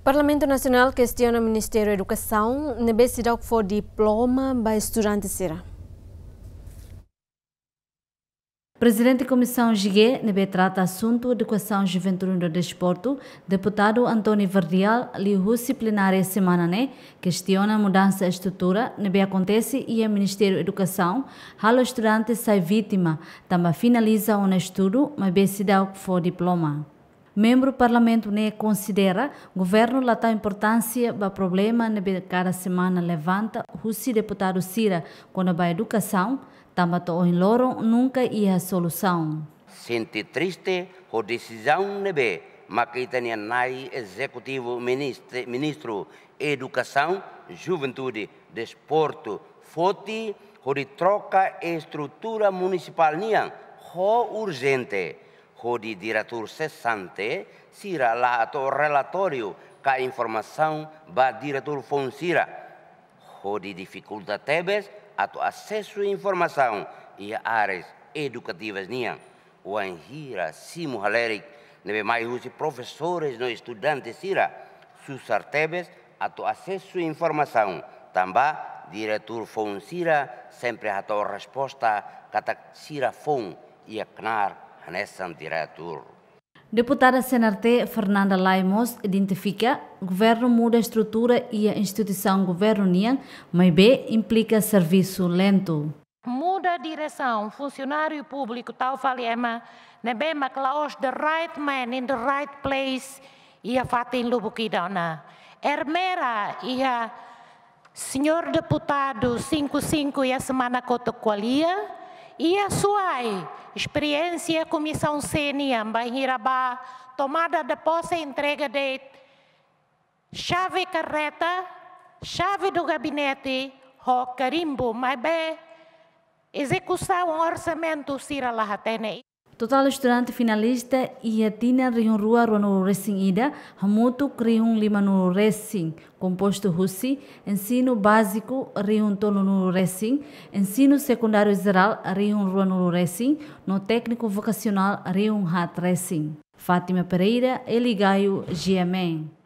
O Parlamento Nacional questiona o Ministério da Educação na becidade que for diploma para estudante será. Presidente da Comissão Gigue, nebe trata assunto educação, juventude e desporto, deputado Antônio Verdial, disciplinar disciplinária semana né, questiona mudança de estrutura, nebe acontece e o Ministério da Educação, halo estudante sai vítima, também finaliza um estudo, mas be se o que for diploma membro do parlamento né considera o governo lá tá importância o problema né cada semana levanta o deputado Cira quando a educação também to em loro nunca ia solução sente triste a decisão né be tenha nai executivo ministro ministro educação juventude desporto foti a troca estrutura municipal nian ho urgente diretor cessante, sira lá o relatório com a informação ba diretor fonsira. Rodi dificulta tebes ato acesso à informação e áreas educativas nia. O anhira simo haleric nebe mais os professores no estudantes sira susar tebes ato acesso à informação. Tamba diretor fonsira sempre ato resposta kata sira fon e acnar Deputada Cnrt Fernanda Laimos identifica governo muda a estrutura e a instituição governo Nian, mas B implica serviço lento. Muda a direção, funcionário público tal falema, é bem maclaos the right man in the right place e a fatin lubukidona. Hermera e a senhor deputado 55 e a semana qualia. E a sua experiência, comissão em Bahirabá, tomada de posse e entrega de chave carreta, chave do gabinete, ho carimbo, mas bem, execução orçamento, sira Lahatenei. Total estudante finalista ia tina rihun rua no racing ida, Ramuto rihun lima racing, composto Russi, ensino básico rihun tolo racing, ensino secundário geral rihun ruanu racing, no técnico vocacional rihun hat racing. Fátima Pereira, Eligaio Giamen